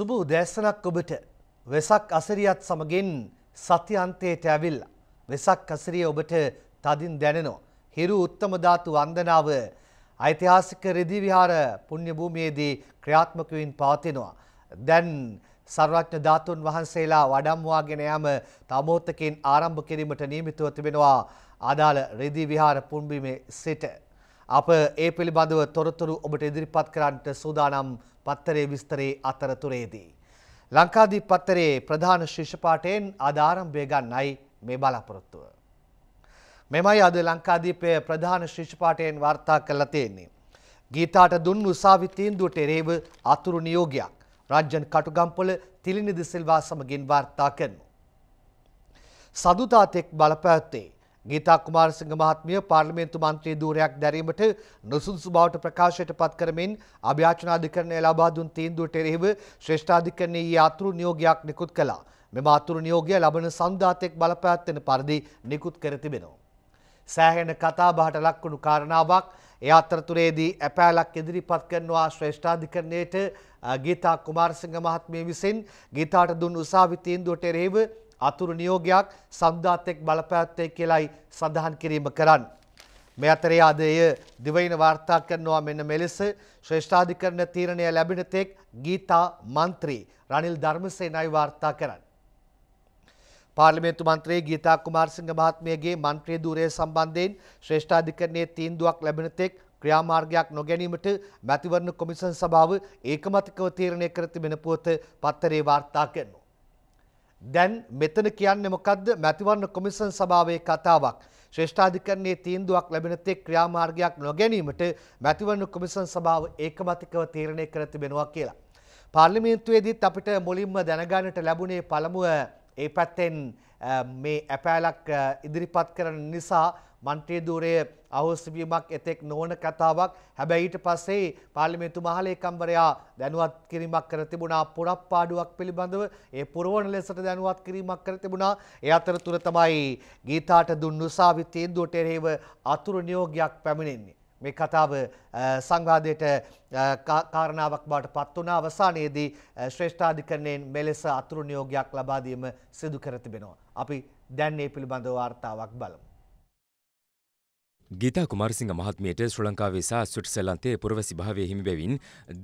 සුබ උදෑසනක් ඔබට වෙසක් අසිරියත් සමගින් සතියන්තයට ඇවිල්ලා වෙසක් අසිරිය ඔබට තදින් දැනෙනවා හිරු උත්තම ධාතු වන්දනාව ඓතිහාසික රෙදි විහාර පුණ්‍ය භූමියේදී ක්‍රියාත්මක වෙමින් පවතිනවා දැන් සර්වඥ ධාතුන් වහන්සේලා වඩම්වාගෙන යාම තමෝතකෙන් ආරම්භ කිරීමට නියමිතව තිබෙනවා ආදාළ රෙදි විහාර පුණ්බිමේ සිට අප ඒ පිළිබඳව තොරතුරු ඔබට ඉදිරිපත් කරන්නට සූදානම් පත්තරේ විස්තරේ අතරතුරේදී. ලංකාදී පත්තරයේ ප්‍රධාන ශිෂපාටයෙන් අධාරම්භය ගන්නයි මේ බලාපොරොත්තුව. මෙමයි අද ලංකාදීපය ප්‍රධාන ශිෂ්පාටයෙන් වාර්තා කරලා තියෙන්නේ. ගීතාට දුන් උසාවි තීන්දුවට එරෙහිව අතුරු නියෝගයක් රජ්ජන් කටුගම්පොල තිලිනිදි සිල්වා සමගින් වාර්තා කරනවා. සදුතාතෙක් බලපෑත්තේ ගීතා කුමාරසිංහ මහත්මිය පාර්ලිමේන්තු මන්ත්‍රී ධූරයක් දැරීමට නුසුදුසු බවට ප්‍රකාශයට පත් කරමින් අභියාචනා අධිකරණය ලබා දුන් තීන්දුවට එරෙහිව ශ්‍රේෂ්ඨාධිකරණයේ අතුරු නියෝගයක් නිකුත් කළා. මෙම අතුරු නියෝගය ලබන සංදාතෙක් බලපෑත් පරිදි නිකුත් කර තිබෙනවා. සෑහෙන කතාබහට ලක්වුණු කාරණාවක් ඒ අතරතුරේදී ඇපෑලක් ඉදිරිපත් කරනවා ශ්‍රේෂ්ඨාධිකරණයට ගීතා කුමාරසිංහ මහත්මිය විසින් ගීතාට දුන් උසාවි තීන්දුවට එරෙහිව අතුරු නියෝගයක් සංධාතෙක් බලපෑත්තේ කියලයි සඳහන් කිරීම කරන්න. මේ අතරේ අද එය දිවයින වාර්තා කරනවා මෙන්න මෙලෙස ශ්‍රේෂ්ඨාධිකරණ තීරණය ලැබෙන තෙක් ගීතා මන්ත්‍රී රනිල් ධර්මසේනයි වාර්තා කරන්න. පාර්ලිමේන්තු මන්ත්‍රී ගීතා කුමාරසිංහ මහත්මියගේ මන්ත්‍රී ධූරය සම්බන්ධයෙන් ශ්‍රේෂ්ඨාධිකරණයේ තීන්දුවක් ලැබෙන තෙක් ක්‍රියාමාර්ගයක් නොගැනීමට මැතිවරණ කොමිසන් සභාව ඒකමතිකව තීරණය කර තිබෙන පුවත පත්තරේ වාර්තා කරනවා. දැන් මෙතන කියන්නේ මොකද්ද මැතිවරණ කොමිසන් සභාවේ කතාවක් ශ්‍රේෂ්ඨාධිකරණයේ තීන්දුවක් ලැබෙන තෙක් ක්‍රියාමාර්ගයක් නොගැනීමට මැතිවරණ කොමිසන් සභාව ඒකමතිකව තීරණය කර තිබෙනවා කියලා. පාර්ලිමේන්තුවේදීත් අපිට මුලින්ම දැනගන්නට ලැබුණේ පළමුව ඒ පැත්තෙන් මේ ඇපෑලක් ඉදිරිපත් කරන නිසා මන්ත්‍රී ධූරය අහෝස්වීමක් එතෙක් නොවන කතාවක් හැබැයි ඊට පස්සේ පාර්ලිමේන්තු මහලේකම්වරයා දැනුවත් කිරීමක් කර තිබුණා පුරප්පාඩුවක් පිළිබඳව ඒ පුරවන ලෙසට දැනුවත් කිරීමක් කර තිබුණා ඒ අතරතුර තමයි ගීතාට දුන්නු සාවිතීන්දුවට එරෙහිව අතුරු නියෝගයක් පැමිණෙන්නේ මේ කතාව සංවාදයට කාරණාවක් බවට පත් වුණ අවසානයේදී ශ්‍රේෂ්ඨාධිකරණයෙන් මෙලෙස අතුරු නියෝගයක් ලබා දීම සිදු කර තිබෙනවා. අපි දැන් මේ පිළිබඳව වාර්තාවක් බලමු. ගීතා කුමාරසිංහ මහත්මියට ශ්‍ර ලංකාවේ සහ ස්විට්සර්ලන්තයේ පුරවැසි භාවය හිමි බැවින්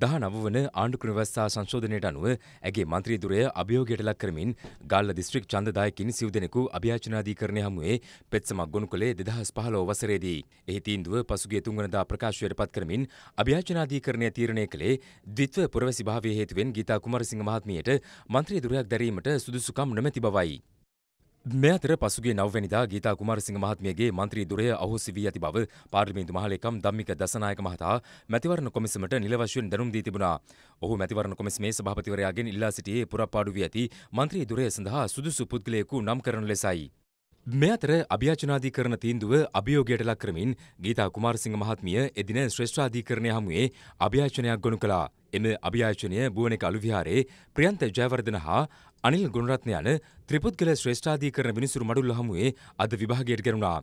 19 වන ආණ්ඩුක්‍රම ව්‍යවස්ථා සංශෝධනයට අනුව ඇගේ මන්ත්‍රී ධුරය අභියෝගයට ලක් කරමින් ගාල්ල දිස්ත්‍රික් ඡන්දදායකින් සිව් දෙනෙකු අභියාචනාධිකරණය හමුවේ පෙත්සමක් ගොනු කළේ 2015 වසරේදී. එහි තීන්දුව පසුගිය තුන්වනදා ප්‍රකාශයට පත් කරමින් අභියාචනාධිකරණය තීරණය කළේ ද්විත්ව පුරවැසි භාවය හේතුවෙන් ගීතා කුමාරසිංහ මහත්මියට මන්ත්‍රී ධුරයක් දැරීමට සුදුසුකම් නොමැති බවයි. මේ අතර පසුගේ නවවැනිදා ගීතා කුමාරසිංහ මහත්මියගේ මන්ත්‍රී දුරය අහෝසි වී ඇති බව පාර්ලිමේන්තු මහලේකම් ධම්මික දසනායක මහතා මැතිවරණ කොමිසමට නිල වශයෙන් දැනුම් දී තිබුණා. ඔහු මැතිවරණ කොමිසමේ සභාපතිවරයාගෙන් ඉල්ලා සිටියේ පුරප්පාඩු වී ඇති මන්ත්‍රී දුරය සඳහා සුදුසු පුද්ගලයෙකු නම් කරන ලෙසයි. මේ අතර අභ්‍යාචනාධීකරණ තීන්දුව අභියෝගයට ලක් කරමින් ගීතා කුමාරසිංහ මහත්මිය එදින ශ්‍රේෂ්ඨාධීකරණය හමුවේ අභ්‍යාචනයක් ගොනු කළා. එම අභ්‍යාචනය බුවනෙක අලුවිහාරේ ප්‍රියන්ත ජයවර්ධන හා අනිල් ගුණරත්න යන ත්‍රිපුද්ගල ශ්‍රේෂ්ඨාධීකරණ විනිසුරු මඩුල්ල හමුවේ අද විභාගයට ගැනුණා.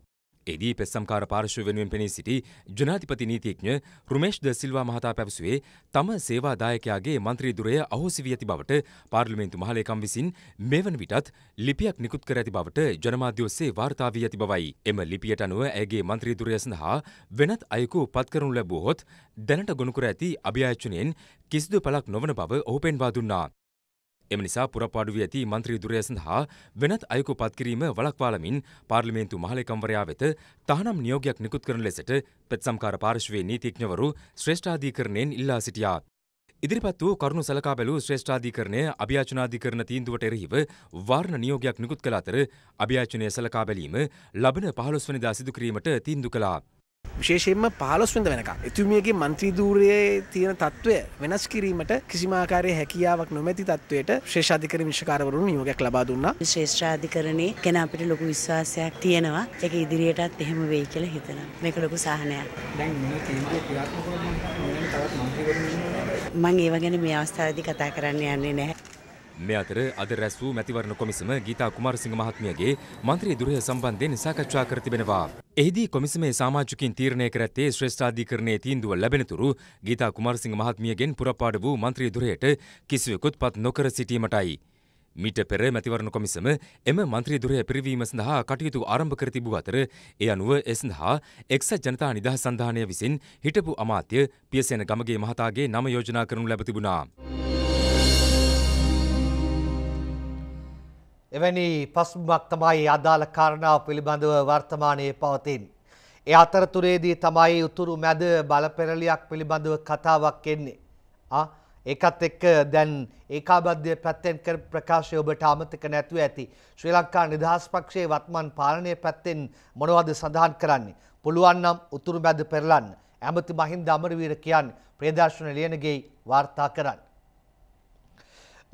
එදී පෙස්සම්කාර පාර්ශ්ව වෙනුවෙන් පෙනී සිටි ජනාධිපති නීතිඥ රුමේෂ් ද සිල්වා මහතා පැවසුවේ තම සේවාදායකයාගේ මන්ත්‍රී දුරය අහෝසි වී ඇති බවට පාර්ලිමේන්තු මහලේකම් විසින් මෙවන විටත් ලිපියක් නිකුත් කර ඇති බවට ජනමාධ්‍ය ඔස්සේ වාර්තා වී ඇති බවයි. එම ලිපියට අනුව ඇගේ මන්ත්‍රී දුරය සඳහා වෙනත් අයෙකු පත් කරනු ලැබුවහොත් දැනට ගොනු කර ඇති අභියාචනයෙන් කිසිදු පළක් නොවන බව ඔහු පෙන්වා දුන්නා. එම නිසා පුරපාඩුව ඇති මන්ත්‍රී දුරය සඳහා වෙනත් අයකු පත්කිරීම වලක්වාලමින් පාර්ලිමේන්තු මහලකම්වරයා වෙත තහනම් නියෝගයක් නිකුත් කරන ලෙසට පෙත්සම්කාර පාර්ශ්වයේ නීතිඥවරු ශ්‍රේෂ්ඨාධීකරණයෙන් ඉල්ලා සිටියා. ඉදිරිපත් වූ කරුණු සලකා බැලූ ශ්‍රේෂ්ඨාධිකරණය අභ්‍යාචනාධිකරණ තීන්දුවට එරෙහිව වාර්ණ නියෝගයක් නිකුත් කළ අතර අභ්‍යාචනය සලකා බැලීම ලබන පහළොස්වනිදා සිදු කිරීමට තීන්දු කළා. විශේෂයෙන්ම පහලොස්වද වෙනක එතුමියගේ මන්ත්‍රීදූරයේ තියෙන තත්ත්වය වෙනස් කිරීමට කිසිමාකාරය හැකියාවක් නොමැති තත්වයට ශේෂාධිකර විශකාරවරු නියෝගයක් ලබා දුන්න ශේෂ්‍රාධිකරණය ගැන අපිට ලොකු විශ්වාසයක් තියෙනවා එක ඉදිරියටත් එහෙම වෙයි කියලා හිතන මේක ලොකු සහනයක් මං ඒව ගැන මේ අවස්ථාවදි කතා කරන්න යන්නේ නැහැ මේ අතර අද රැස් වූ මැතිවරණ කොමිසම ගීතා කුමාරසිංහ මහත්මියගේ මන්ත්‍රී දුරය සම්බන්ධයෙන් සාකච්ඡා කර තිබෙනවා. එහිදී කොමිසමේ සමාජිකින් තීරණය කර ඇත්තේ ශ්‍රේෂ්ඨාධිකරණයේ තීන්දුව ලැබෙනතුරු ගීතා කුමාරසිංහ මහත්මියගෙන් පුරපාඩ වූ මන්ත්‍රී දුරයට කිසිවෙකුත් පත් නොකර සිටීමටයි. මිට පෙර මැතිවරණ කොමිසම එම මන්ත්‍රී දුරය පිරිවීම සඳහා කටයුතු ආරම්භ කර තිබූ අතර ඒ අනුව ඒ සඳහා එක්සත් ජනතා නිදහස් සන්ධානය විසින් හිටපු අමාත්‍ය පියසේන ගමගේ මහතාගේ නම යෝජනා කරනු ලැබ තිබුණා. එවැනි පසුබිමක් තමයි අදාළ කාරණාව පිළිබඳව වර්තමානයේ පවතින්නේ. ඒ අතරතුරේදී තමයි උතුරු මැද බලපෙරලියක් පිළිබඳව කතාවක් එන්නේ. ආ ඒකත් එක්ක දැන් ඒකාබද්ධය පැත්තෙන් කර ප්‍රකාශය ඔබට අමතක නැතුව ඇති. ශ්‍රී ලංකා නිදහස් පක්ෂයේ වත්මන් පාලනය පැත්තෙන් මොනවද සඳහන් කරන්නේ? පුළුවන් නම් උතුරු මැද පෙරලන්න. ඇමති මහින්ද අමරවීර කියන්නේ ප්‍රේදාශ්‍රණ ලියනගේ වාර්තා කරන්නේ.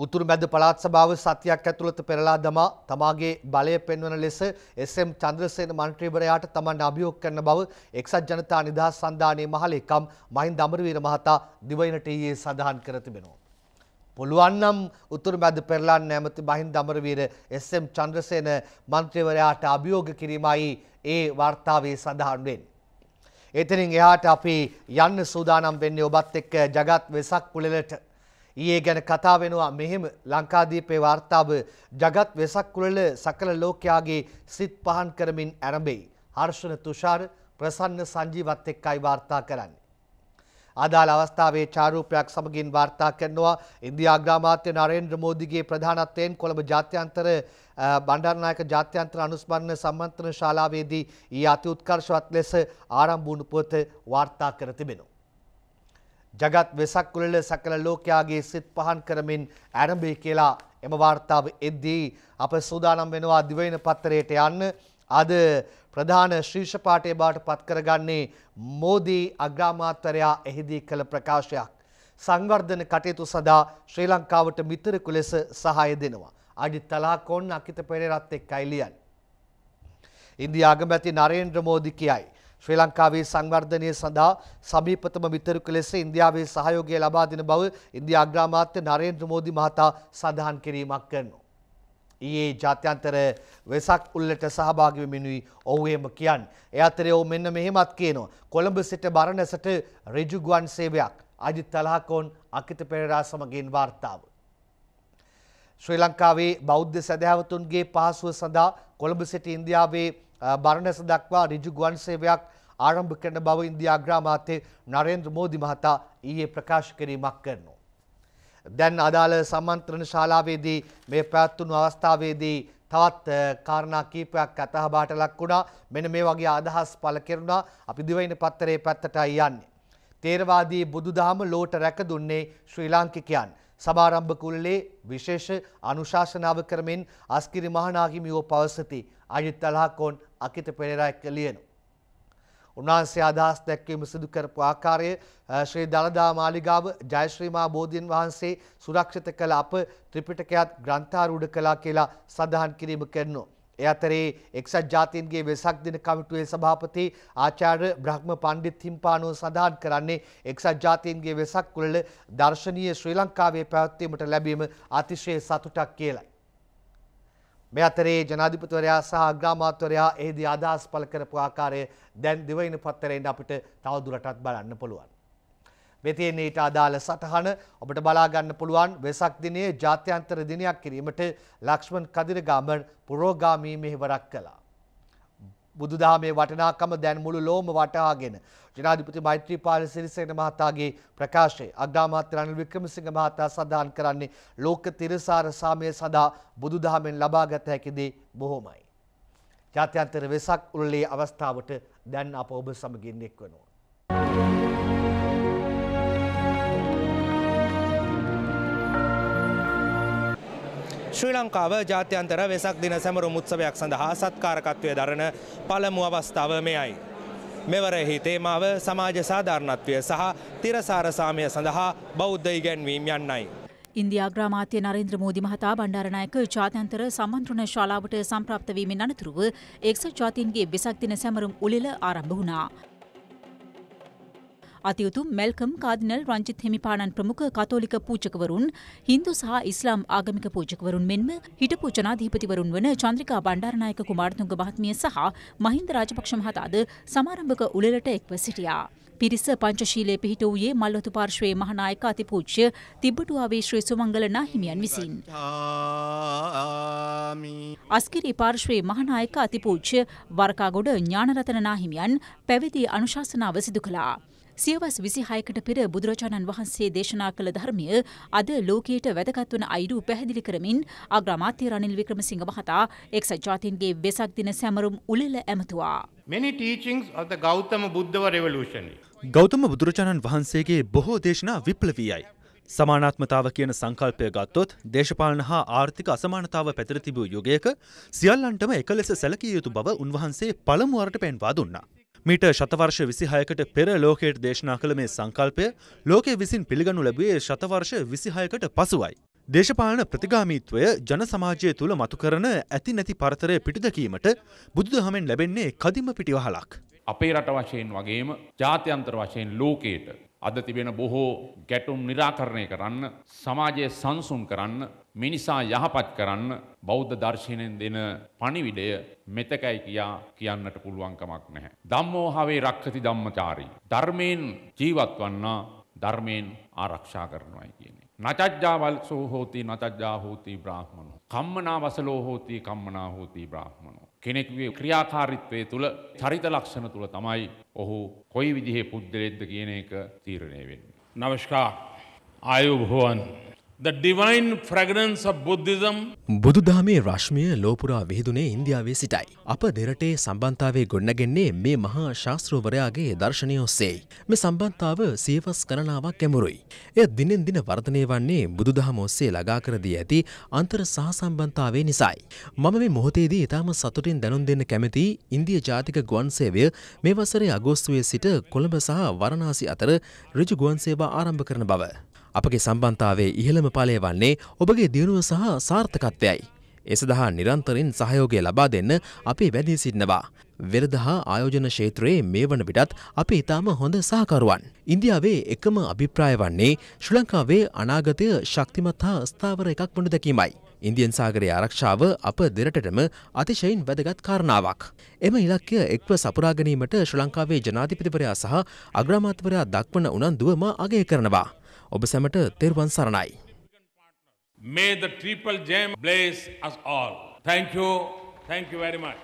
උතුරු මැද පළාත් සභාව සතියක් ඇතුළත පෙරලා දමා තමාගේ බලය පෙන්වන ලෙස එස්.එම්. චන්ද්‍රසේන මන්ත්‍රීවරයාට තමන් අභියෝග කරන බව එක්සත් ජනතා නිදහස් සන්ධානයේ මහලේකම් මහින්ද අමරවීර මහතා දිවයිනට ඊයේ සඳහන් කර තිබෙනවා. පුළුවන් නම් උතුරු මැද පෙරලන්න ඇමති මහින්ද අමරවීර එස්.එම්. චන්ද්‍රසේන මන්ත්‍රීවරයාට අභියෝග කිරීමයි ඒ වාර්තාවේ සඳහන් වෙන්නේ. එතනින් එහාට අපි යන්න සූදානම් වෙන්නේ ඔබත් එක්ක ජගත් වෙසක් කුලලට. ඊයේ ගැන කතා වෙනවා මෙහෙම ලංකාදීපේ වාර්තාව ජගත් වෙසක් කුලල සකල ලෝකයාගේ සිත් පහන් කරමින් ඇරඹෙයි. හර්ෂණ තුෂාර ප්‍රසන්න සංජීවත් එක්කයි වාර්තා කරන්නේ. අදාළ අවස්ථාවේ චාරූපයක් සමගින් වාර්තා කරනවා ඉන්දියා අග්‍රාමාත්‍ය නරේන්ද්‍ර මෝදිගේ ප්‍රධානත්වයෙන් කොළඹ ජාත්‍යන්තර බණ්ඩාරනායක ජාත්‍යන්තර අනුස්මරණ සම්මන්ත්‍රණ ශාලාවේදී ඊ අති උත්කර්ෂවත් ලෙස ආරම්භ වුණු පුවත වාර්තා කර තිබෙනවා. ජගත් වෙසක් කුලල සකල ලෝකයාගේ සිත් පහන් කරමින් ඇරඹේ කියලා එම වාර්තාව එද්දී අප සූදානම් වෙනවා දිවයින පත්තරයට යන්න අද ප්‍රධාන ශීර්ෂ පාඨය බවට පත් කරගන්නේ මෝදී අග්‍රාමාත්‍යරයා එහිදී කළ ප්‍රකාශයක් සංවර්ධන කටයුතු සඳහා ශ්‍රී ලංකාවට මිතුරෙකු ලෙස සහාය දෙනවා අඩි තලාකොන් අකිත පෙරේරත් එක්කයි ලියන්නේ ඉන්දියා අගමැති නරේන්ද්‍ර මෝදි කියයි ශ්‍රී ලංකාවේ සංවර්ධනය සඳහා සමීපතම මිතුරෙකු ලෙස ඉන්දියාවේ සහයෝගය ලබා දෙන බව ඉන්දියා අග්‍රාමාත්‍ය නරේන්ද්‍ර මෝදි මහතා සඳහන් කිරීමක් කරනවා. ඊයේ ජාත්‍යන්තර වෙසක් උල්ලට සහභාගි වෙමිනුයි ඔහු එහෙම කියන්නේ. ඒ අතරේ ඔහු මෙන්න මෙහෙමත් කියනවා. කොළඹ සිට බරණැසට ඍජු ගුවන් සේවයක් අජිත් තලහකෝන් අකිත පෙරේරා සමගින් වාර්තාව. ශ්‍රී ලංකාවේ බෞද්ධ සැදැහැවතුන්ගේ පහසුව සඳහා කොළඹ සිට ඉන්දියාවේ බරණැස දක්වා ඍජු ගුවන් සේවයක් ආරම්භ කරන බව ඉන්දියා අග්‍රාමාත්‍ය නරේන්ද්‍ර මෝදි මහතා ඊයේ ප්‍රකාශ කිරීමක් කරනවා. දැන් අදාළ සම්මන්ත්‍රණ ශාලාවේදී මේ පැවැත්වුණු අවස්ථාවේදී තවත් කාරණා කීපයක් අතහබාට ලක් වුණා. මෙන්න මේ වගේ අදහස් පළ කෙරුණා. අපි දිවයින පත්තරේ පැත්තටයි යන්නේ. තේරවාදී බුදුදහම ලෝට රැක දුන්නේ ශ්‍රී ලාංකිකයන්. සමාරම්භ කුල්ලේ විශේෂ අනුශාසනාව කරමින් අස්කිරි මහනාහිමියෝ පවසති අජිත් අලහකොන් අකිත පෙරේරා එක්ක ලියනු. උන්වහන්සේ අදහස් දැක්වීම සිදු කරපු ආකාරය ශ්‍රී දළදා මාලිගාව ජයශ්‍රීමා බෝධීන් වහන්සේ සුරක්ෂිත කළ අප ත්‍රිපිටකයත් ග්‍රන්ථාරූඪ කළා කියලා සඳහන් කිරීම කරනවා. ඒ අතරේ එක්සත් ජාතීන්ගේ වෙසක් දින කමිටුවේ සභාපති ආචාර්ය බ්‍රහ්ම පණ්ඩිත් හිම්පානෝ සඳහන් කරන්නේ එක්සත් ජාතීන්ගේ වෙසක් කුලල දර්ශනීය ශ්‍රී ලංකාවේ පැවැත්වීමට ලැබීම අතිශය සතුටක් කියලයි. මේ අතරේ ජනාධිපතිවරයා සහ අග්‍රාමාත්‍යවරයා එහිදී අදහස් පළ කරපු ආකාරය දැන් දිවයින පත්තරයෙන් අපිට තවදුරටත් බලන්න පුළුවන්. වෙතින් ඊට අදාළ සටහන ඔබට බලා ගන්න පුළුවන් වෙසක් දිනයේ ජාත්‍යන්තර දිනයක් කිරීමට ලක්ෂ්මන් කදිරගමන් පුරෝගාමී මෙහෙවරක් කළා. බුදුදහමේ වටිනාකම දැන් මුළු ලෝම වටහාගෙන ජනාධිපති මෛත්‍රීපාල සිරිසේන මහතාගේ ප්‍රකාශය අග්‍රාමාත්‍ය රනිල් වික්‍රමසිංහ මහතා සඳහන් කරන්නේ ලෝක තිරසාර සාමය සඳහා බුදුදහමෙන් ලබාගත හැකි දේ බොහොමයි. ජාත්‍යන්තර වෙසක් උළෙලේ අවස්ථාවට දැන් අප ඔබ සමගින් එක්වනවා. ශ්‍රී ලංකාව ජාත්‍යන්තර වෙසක් දින සැමරු මුත්සවයක් සඳහා සත්කාරකත්වය දරන පළමු අවස්ථාව මෙයයි. මෙවරෙහි තේමාව සමාජ සාධාරණත්වය සහ තිරසාර සාමය සඳහා බෞද්ධ ඉගැන්වීම් යන්නයි. ඉන්දයාග්‍රාමාත්‍ය නරේන්ද්‍ර මෝදි මහතා බණ්ඩාරනායක ජාත්‍යන්තර සම්මන්ත්‍රණ ශාලාවට සම්ප්‍රාප්ත වීමෙන් අනතුරුව එක්සත් ජාතීන්ගේ වෙසක් දින සැමරුම් උළෙල ආරම්භ වුණා. අතියුතු මැල්කම් කාදිනල් රංචිත් හිමිපාණන් ප්‍රමුඛ කතෝලික පූජකවරුන් හින්දු සහ ඉස්ලාම් ආගමික පූජකවරුන් මෙන්ම හිටපු ජනාධිපතිවරුන් වන චන්ද්‍රිකා බණ්ඩාරනායක කුමාරතුංග මහත්මිය සහ මහින්ද රාජපක්ෂ මහතාද සමාරම්භක උළෙලට එක්ව සිටියා. පිරිස පංචශීලයේ පිහිට වූයේ මල්වතු පාර්ශ්වයේ මහනායක අතිපූජ්‍ය තිබ්බටුවාවේ ශ්‍රී සුමංගල නාහිමියන් විසින්. අස්කිරි පාර්ශ්වයේ මහනායක අතිපූජ්‍ය වරකාගොඩ ඥානරතන නාහිමියන් පැවිදි අනුශාසනාව සිදු කළා. සියවස් විසිහයකට පෙර බුදුරජාණන් වහන්සේ දේශනා කළ ධර්මය අද ලෝකයට වැදගත්වන අයිරු පැහැදිලි කරමින් අග්‍රමාත්‍ය රනිල් වික්‍රමසිංහ මහතා එක්සත් ජාතීන්ගේ වෙසක් දින සැමරුම් උළෙල ඇමතුවා. Many teachings of the Gautama Buddha revolution. Gautama බුදුරජාණන් වහන්සේගේ බොහෝ දේශනා විප්ලවීයයි. සමානාත්මතාව කියන සංකල්පය ගත්තොත් දේශපාලන හා ආර්ථික අසමානතාව පැතිර තිබූ යුගයක සියල්ලන්ටම එක ලෙස සැලකිය යුතු බව උන්වහන්සේ පළමුුවරට පෙන්වා දුන්නා. මීට ශතවර්ෂ විසිහයකට පෙර ලෝකයට දේශනා කළ මේ සංකල්පය ලෝකය විසින් පිළිගනු ලැබුවේ ශතවර්ෂ විසිහයකට පසුවයි. දේශපාලන ප්‍රතිගාමීත්වය ජන සමාජය තුළ මතු කරන ඇති නැති පරතරය පිටිදකීමට බුදුදහමෙන් ලැබෙන්නේ කදිම පිටිවහලක්. අපේ රට වශයෙන් වගේම ජාත්‍යන්තර වශයෙන් ලෝකයට අද තිබෙන බොහෝ ගැටුම් නිරාකරණය කරන්න සමාජය සංසුන් කරන්න මිනිසා යහපත් කරන්න බෞද්ධ දර්ශනයෙන් දෙන පණිවිඩය මෙතකයි කියා කියන්නට පුළුවන්කමක් නැහැ. ධම්මෝහාවේ රක්කති ධම්මචාරී. ධර්මයෙන් ජීවත් වන්නා ධර්මයෙන් ආරක්ෂා කරනවායි කියන්නේ. නචජ්ජාවල්සෝ හෝති නචජ්ජා හෝති බ්‍රාහ්මනෝ. කම්මනා වසලෝ හෝති කම්මනා හෝති බ්‍රාහ්මනෝ. කෙනෙක්ගේ ක්‍රියාකාරීත්වය තුළ චරිත ලක්ෂණ තුළ තමයි ඔහු කොයි විදිහේ පුද්ගලෙද්ද කියන එක තීරණය වෙන්නේ. නමස්කාර ආයුබෝවන් බුදුදහමේ රශ්මය ලෝපුරා විහිදුනේ ඉන්දියාවේ සිටයි. අප දෙරටේ සම්බන්ධාවේ ගොඩනගෙන්නේ මේ මහා ශාස්ත්‍රෝවරයාගේ දර්ශනය ඔස්සේයි. මේ සම්බන්ධාව සියවස් ගණනාවක් ගැඹුරුයි. එය දිනෙන් දින වර්ධනය වන්නේ බුදුදහම ඔස්සේ ළගා කර දී ඇති අන්තර් සහසම්බන්ධතාවය නිසායි. මම මේ මොහොතේදී ඉතාම සතුටින් දැනුම් දෙන්න කැමති ඉන්දිය ජාතික ගුවන් සේවය මේ වසරේ අගෝස්තුවේ සිට කොළඹ සහ වරණාසි අතර ඍජු ගුවන් සේවා ආරම්භ කරන බව. අපගේ සම්බන්තාවේ ඉහළම පලය වන්නේ ඔබගේ දියුණුව සහ සාර්ථකත්වයයි. එසඳහා නිරන්තරින් සහයෝගය ලබා දෙන්න අපි වැදී සිටනවා. වෙරදහා ආයෝජන ශේත්‍රයේ මේ වන විටත් අපි ඉතාම හොඳ සහකරුවන්. ඉන්දියාවේ එකම අභිප්‍රාය වන්නේ ශ්‍රී ලංකාවේ අනාගතය ශක්තිමත් හා ස්ථාවර එකක් වනු දැකීමයි. ඉන්දියන් සාගරයේ ආරක්ෂාව අප දෙරටටම අතිශයින් වැදගත් කාරණාවක්. එම ඉලක්කය එක්ව සපුරාගැනීමට ශ්‍රී ලංකාවේ ජනාධිපතිවරයා සහ අග්‍රාමාත්‍යවරයා දක්වන උනන්දුව මා අගය කරනවා. ඔබ සැමට තෙරුවන් සරණයි. May the triple gem bless us all. Thank you. Thank you very much.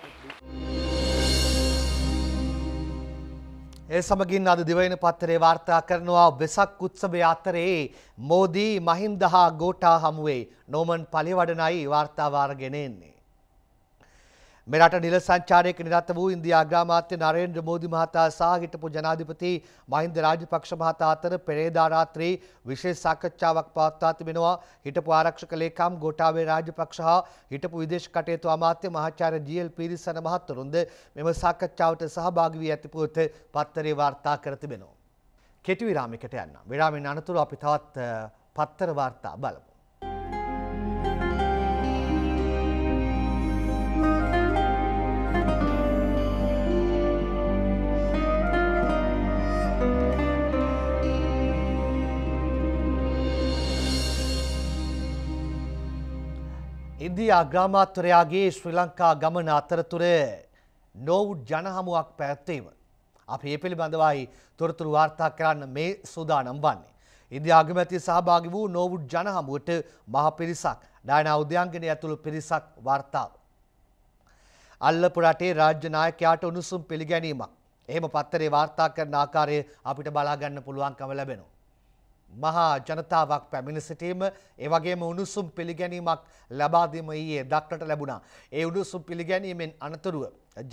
ඒ සමගින් අද දිවයින පත්තරේ වාර්තා කරනවා වෙසක් උත්සවය අතරේ මෝදී මහින්ද හා ගෝටා හමුවේ නෝමන් පලිවඩනයි වාර්තාවාරගෙන එන්නේ. මෙරට නිල සංචාරයක නිරත වූ ඉන්දියා අග්‍රාමාත්‍ය නරේන්ද්‍ර මෝදි මහතා සහ හිටපු ජනාධිපති මහින්ද රාජපක්ෂ මහතා අතර පෙරේදා රාත්‍රී විශේෂ සාකච්ඡාවක් පවත්වා තිබෙනවා හිටපු ආරක්ෂක ලේකම් ගෝඨාභය රාජපක්ෂ හා හිටපු විදේශ කටයුතු අමාත්‍ය මහාචාර්ය ජී.එල්. පීරිසන මහතුරුන්ද මෙම සාකච්ඡාවට සහභාගී වී ඇති පුවත පත්තරේ වාර්තා කර තිබෙනවා කෙටි විරාමයකට යන්න විරාමෙන් අනතුරු අපි තවත් පත්තර වාර්තා බලමු ඉන්දී අග්‍රාමාත්වරයාගේ ශ්‍රී ලංකා ගමන අතරතුර නොවුඩ් ජනහමුවක් පැත්තේව. අපි ඒ පිළිබඳවයි තොරතුරු වාර්තා කරන්න මේ සූදානම් වන්නේ. ඉන්දි අගමැති සහභාගි වූ නොවුඩ් ජනහමුවට මහ පිරිසක් ඩායනා උද්‍යංගනය ඇතුළු පිරිසක් වාර්තාව. අල්ලපු රටේ රාජ්‍ය නායකයාට උණුසුම් පිළිගැනීමක්. එහෙම පත්තරේ වාර්තා කරන ආකාරය අපිට බලාගන්න පුළුවන්කම ලැබෙනවා. මහා ජනතාවක් පැමිණ සිටීම ඒ වගේම උණුසුම් පිළිගැනීමක් ලබා දීම ඊයේ දක්නට ලැබුණා. ඒ උණුසුම් පිළිගැනීමෙන් අනතුරුව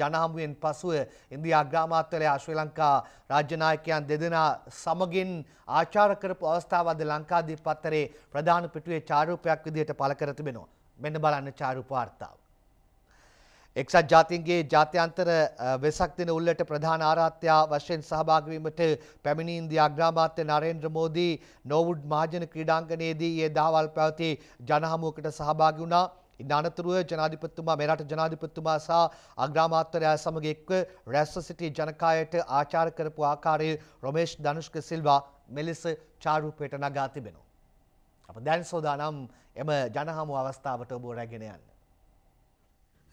ජනහමුවෙන් පසුව ඉන්දියා ග්‍රාමාත්වලයා ශ්‍රී ලංකා රාජ්‍ය නායකයන් දෙදෙනා සමගින් ආචාර කරපු අවස්ථාවද ලංකාදීප පත්තරේ ප්‍රධාන පිටුවේ චාරූපයක් විදිහට පළ කර තිබෙනවා. මෙන්න බලන්න චාරූප වාර්තාව. එක්සත් ජාතින්ගේ ජාත්‍යන්තර වෙසක් දින උල්ලට ප්‍රධාන ආරාත්‍යා වශයෙන් සහභාගවීමට පැමිණි ඉන්දියා අග්‍රාමාත්‍ය නරේන්ද්‍ර මෝදී නෝවුඩ් මහජන ක්‍රීඩාංගණයේදී ඒ දහවල් පැවති ජනහමුවකට සහභාගි වුණා. ඉන් අනතුරුව ජනාධිපතිතුමා මෙරට ජනාධිපතිතුමා සහ අග්‍රාමාත්‍යරයා සමග එක්ව රැස්ව සිටි ජනකායට ආචාර කරපු ආකාරය රොමේෂ් ධනුෂ්ක සිල්වා මෙලෙස චාරූපයට නගා තිබෙනවා. අප දැන් සෝදානම් එම ජනහමුව අවස්ථාවට ඔබ රැගෙන යන්න.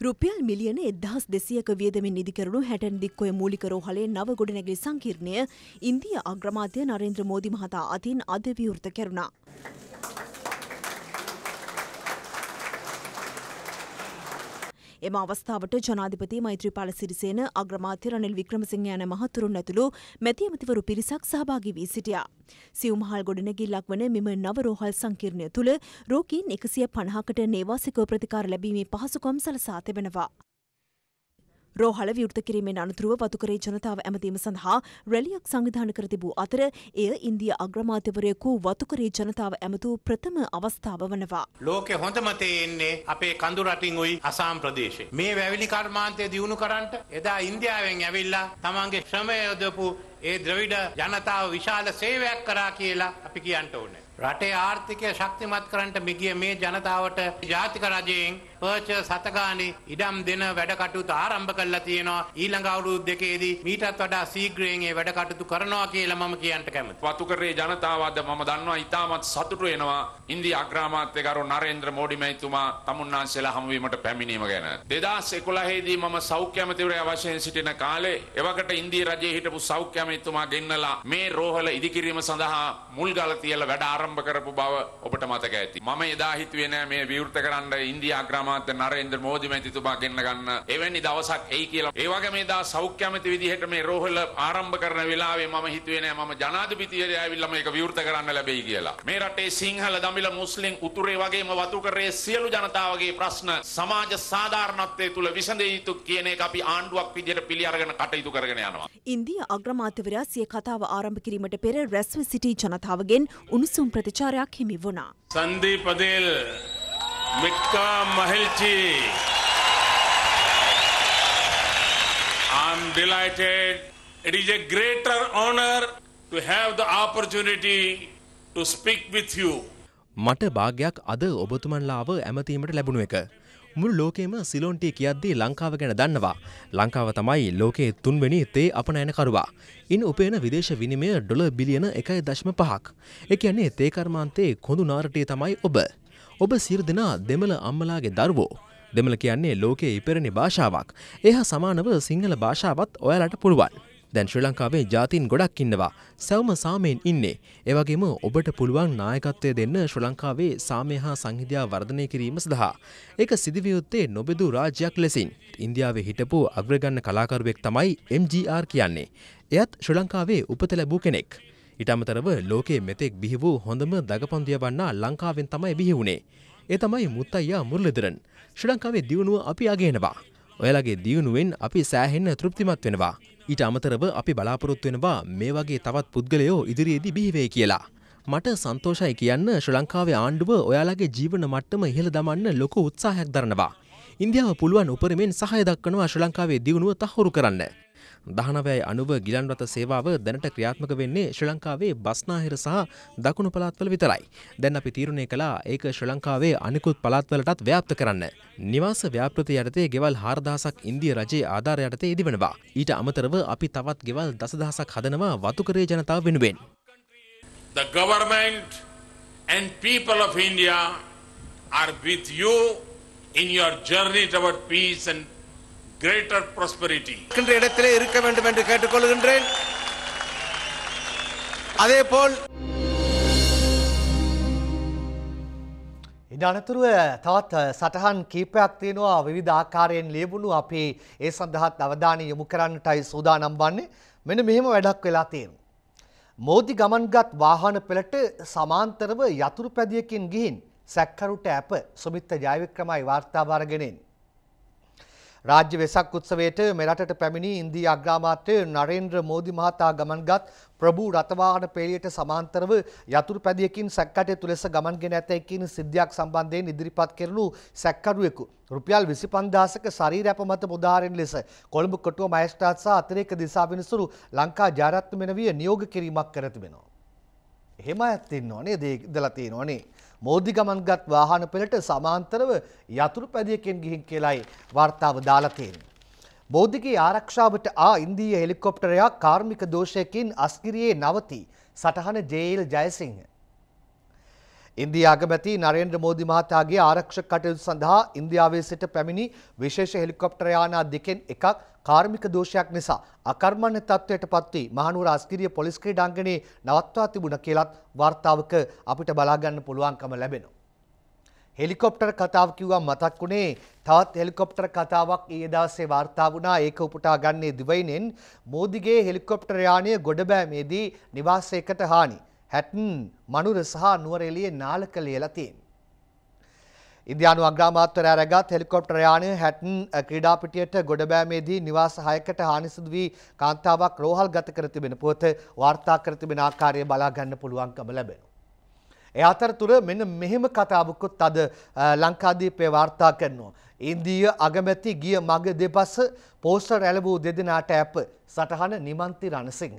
රුපියල් මිලියන එදහස් දෙසියක වියදමින් ඉදිකරුණු හැටන් දික්කොය මූලික රෝහලේ නව ගොඩනැගිලි සංකීර්ණය ඉන්දිය අග්‍රමාත්‍ය නරේන්ද්‍ර මෝදි මහතා අතින් අද විවෘත කෙරුණා. එම අවස්ථාවට ජනාධිපති මෛත්‍රීපාල සිරිසේන අග්‍රමාත්‍ය රනිල් වික්‍රමසිංහ යන මහතුරුන් ඇතුළු මැති ඇමතිවරු පිරිසක් සහභාගී වී සිටියා. සියුම්හල් ගොඩනැගිල්ලක් වන මෙම නව රෝහල් සංකීර්ණය තුළ රෝගීන් එකසිය පණහකට නේවාසිකව ප්‍රතිකාර ලැබීමේ පහසුකම් සලසා තිබෙනවා. රෝහල විවෘත කිරීමෙන් අනතුරුව වතුකරේ ජනතාව ඇමතීම සඳහා රැලියක් සංවිධාන කර තිබූ අතර එය ඉන්දිය අග්‍රමාත්‍යවරයෙකු වතුකරේ ජනතාව ඇමතූ ප්‍රථම අවස්ථාව වනවා. ලෝකෙ හොඳම තේ එන්නේ අපේ කඳු රටින් උයි අසාම් ප්‍රදේශේ. මේ වැවිලි කර්මාන්තය දියුණු කරන්නට එදා ඉන්දියාවෙන් ඇවිල්ලා තමන්ගේ ශ්‍රමය යොදපු ඒ ද්‍රවිඩ ජනතාව විශාල සේවයක් කරා කියලා අපි කියන්න ඕනේ. රටේ ආර්ථිකය ශක්තිමත් කරන්නට මිගිය මේ ජනතාවට ජාතික රජයෙන් පර්චස් හත ගානේ ඉඩම් දෙන වැඩ කටයුතු ආරම්භ කරලා තියෙනවා. ඊළඟ අවුරුදු දෙකේදී මීටත් වඩා ශීඝ්‍රයෙන් ඒ වැඩ කටයුතු කරනවා කියලා මම කියන්න කැමතියි. වතුකරේ ජනතාව අද මම දන්නවා ඉතාමත් සතුටු වෙනවා. ඉන්දියා අග්‍රාමාත්‍යකරු නරේන්ද්‍ර මෝඩි මැතිතුමා තමුන්නාන්සේලා හමුවීමට පැමිණීම ගැන. 2011 දී මම සෞඛ්‍ය අමාත්‍යවරයා වශයෙන් සිටින කාලේ එවකට ඉන්දිය රජයේ හිටපු සෞඛ්‍ය අමාත්‍යතුමා ගෙන්නලා මේ රෝහල ඉදිකිරීම සඳහා මුල් ගල තියලා වැඩ ආරම්භ කරපු බව ඔබට මතක ඇති. මම එදා හිතුවේ නෑ මේ විවෘත කරන්න ඉන්දියා අග්‍රාමාත්‍ය අමාත්‍ය නරේන්ද්‍ර මෝදි මැතිතුමා ගෙන්න ගන්න එවැනි දවසක් එයි කියලා. ඒ වගේ මේ දා සෞඛ්‍ය ඇමති විදිහට මේ රෝහල ආරම්භ කරන වෙලාවේ මම හිතුවේ නෑ මම ජනාධිපතිවරයා ඇවිල්ලා මේක විවෘත කරන්න ලැබෙයි කියලා. මේ රටේ සිංහල දමිළ මුස්ලිම් උතුරේ වගේම වතු කරේ සියලු ජනතාවගේ ප්‍රශ්න සමාජ සාධාරණත්වය තුළ විසඳිය යුතු කියන එක අපි ආණ්ඩුවක් විදිහට පිළි අරගෙන කටයුතු කරගෙන යනවා. ඉන්දියා අග්‍රමාත්‍යවරයා සිය කතාව ආරම්භ කිරීමට පෙර රැස්ව සිටි ජනතාවගෙන් උණුසුම් ප්‍රතිචාරයක් හිමි වුණා. සන්දීප පදේල් मिटका महलजी. I'm delighted. It is a greater honor to have the opportunity to speak with you. මට භාගයක් අද ඔබතුමන්ලාව ඇමතීමට ලැබුණු එක. මුල් ලෝකේම සිලෝන්ටි කියද්දී ලංකාව ගැන දන්නවා. ලංකාව තමයි ලෝකයේ තුන්වෙනි තේ අපනයනකරුවා. ඉන් උපයන විදේශ විනිමය ඩොල බිලියන එකයි දශම පහක්. එක යන්නේ තේකර්මාන්තයේ කොඳු නාරටය තමයි ඔබ. ඔබ සිරදිනා දෙමළ අම්මලාගේ දර්වෝ. දෙමළ කියන්නේ ලෝකයේ ඉපෙරණි භාෂාවක්. එහ සමානව සිංහල භාෂාවත් ඔයාලට පුළුවන්. දැන් ශ්‍රී ලංකාවේ ජාතින් ගොඩක් ඉන්නවා. සැවම සාමයෙන් ඉන්නේ. ඒවගේම ඔබට පුළුවන් නායකත්වය දෙන්න ශ්‍රී ලංකාවේ සාමය හා සංහිදයා වර්ධනය කිරීම සඳහා. ඒක සිදුවියුත්තේ නොබෙදු රාජ්‍යයක් ලෙසින්. ඉන්දියාවේ හිටපු අග්‍රගන්න කලාකරුවෙක් තමයි MGR කියන්නේ. එයත් ශ්‍රී ලංකාවේ උපත ලැබූ කෙනෙක්. ඊට අමතරව ලෝකයේ මෙතෙක් බිහි වූ හොඳම දගපන්දිය වන්නා ලංකාවෙන් තමයි බිහි වුණේ. ඒ තමයි මුත්තයියා මුරලිදරන්. ශ්‍රී ලංකාවේ දියුණුව අපි අගේනවා. ඔයාලගේ දියුණුවෙන් අපි සෑහෙන්න තෘප්තිමත් වෙනවා. ඊට අමතරව අපි බලාපොරොත්තු වෙනවා මේ වගේ තවත් පුද්ගලයෝ ඉදිරියේදී බිහි වෙයි කියලා. මට සන්තෝෂයි කියන්න ශ්‍රී ලංකාවේ ආණ්ඩුව ඔයාලගේ ජීවන මට්ටම ඉහළ දමන්න ලොකු උත්සාහයක් දරනවා. ඉන්දියාව පුළුවන් උපරිමෙන් සහය දක්වනවා ශ්‍රී ලංකාවේ දියුණුව තහවුරු කරන්න. දහනවයයි අනුව ගිලන්රත සේවාව දැනට ක්‍රියාත්මක වෙන්නේ ශ්‍ර ලංකාවේ බස්නාහිර සහ දකුණු පළාත්වල විතරයි. දැන් අපි තීරණය කළා ඒක ශ්‍ර ලංකාවේ අනිකුත් පළාත්වලටත් ව්‍යාප්ත කරන්න. නිවාස ව්‍යාපෘති යටතේ ගෙවල් හාරදහසක් ඉන්දිය රජයේ ආධාර යටතේ ඉදිවනවා. ඊට අමතරව අපි තවත් ගෙවල් දසදහසක් හදනවා වතුකරේ ජනතාව වෙනුවෙන්. The government and people of India are with you in your journey toward peace and greater prosperity இடத்திலே இருக்க வேண்டும் என்று கேட்டுக்கொள்கின்றேன் அதே போல் අනතුරුව තවත් සටහන් කීපයක් තියෙනවා විවිධ ආකාරයෙන් ලියබුණු අපි ඒ සඳහාත් අවධානය යොමු කරන්නටයි සූදානම් වන්නේ මෙන්න මෙහෙම වැඩක් වෙලා තියෙනවා. මෝදි ගමන්ගත් වාහන පෙළට සමාන්තරව යතුරු පැදියකින් ගිහින් සැක්කරුට ඇප සුමිත්ත ජයවික්‍රමයි වාර්තාභාරගෙනෙන්. රාජ්‍ය වෙසක් උත්සවයට මෙරටට පැමිණි ඉන්දී අග්‍රාමාත්‍ය නරේන්ද්‍ර මෝදි මහතා ගමන්ගත් ප්‍රභූ රථවාහන පෙළියට සමාන්තරව යතුරු පැදියකින් සැක්කටයුතු ලෙස ගමන් ගෙන ඇතැයි කියන සිද්ධියක් සම්බන්ධයෙන් ඉදිරිපත් කෙරුණු සැක්කරුවෙකු රුපියල් 25000ක ශරීර අප මත මුදාරෙන ලෙස කොළඹ කොටුව මහේස්ත්‍රාත් සහ අතිරේක දිසා විනිසුරු ලංකා ජාරත්ව මෙනවිය නියෝග කිරීමක් කර තිබෙනවා. එහෙම අයත් ඉන්නවා නේද? ඉඳලා තියෙනවා නේ. මෝදි ගමන් ගත් වාහන පෙළට සමාන්තරව යතුරු පැදියකින් ගිහින් කියලයි වාර්තාව දාලා තියෙන්නේ. බෝධිගේ ආරක්ෂාවට ආ ඉන්දීය හෙලිකොප්ටරයක් කාර්මික දෝෂයකින් අස්කිරියේ නවති සටහන ජේල් ජයසිංහ. ඉන්දී අගමැති නරේන්ද්‍ර මෝදි මහතාගේ ආරක්ෂක කටයුතු සඳහා ඉන්දියාවේ සිට පැමිණි විශේෂ හෙලිකොප්ටර යානා දෙකෙන් එකක් කාර්මික දෝෂයක් නිසා අකර්මණ්‍ය තත්ත්වයට පත්වී මහනුවර අස්කිරිය පොලිස් ක්‍රීඩාංගණයේ නවත්වා තිබුණ කියලත් වාර්තාවක අපිට බලා ගන්න පුළුවන්කම ලැබෙනවා. හෙලිකොප්ටර් කතාව කිව්වා මතක් වුණේ තවත් හෙලිකොප්ටර් කතාවක් ඊයේ දවසේ වාර්තා වුණා ඒක උපුටා ගන්නේ දිවයිනෙන් මෝදිගේ හෙලිකොප්ටර් යානය ගොඩබෑමේදී නිවාසයකට හානි හැටන් මනුර සහ නුවරෙලිය නාලක ලියලා තියෙන. ඉන්දයානු අග්‍රාමාත්වර ඇරගත් හෙලිකොප්ටර යානය හැටන් ක්‍රීඩාපිටියට ගොඩබෑමේදී නිවාස හයකට හානිසිදු වී කාන්තාවක් රෝහල් ගත කර තිබෙන පුවත වාර්තා කර තිබෙන ආකාරය බලා ගන්න පුළුවන්කම ලැබෙනවා. ඒ අතරතුර මෙන්න මෙහෙම කතාවකුත් අද ලංකාදීපේ වාර්තා කරනවා. ඉන්දීය අගමැති ගිය මග දෙපස පෝස්ටර් ඇලබූ දෙදෙනාට ඇප් සටහන නිමන්ති රණසිංහ.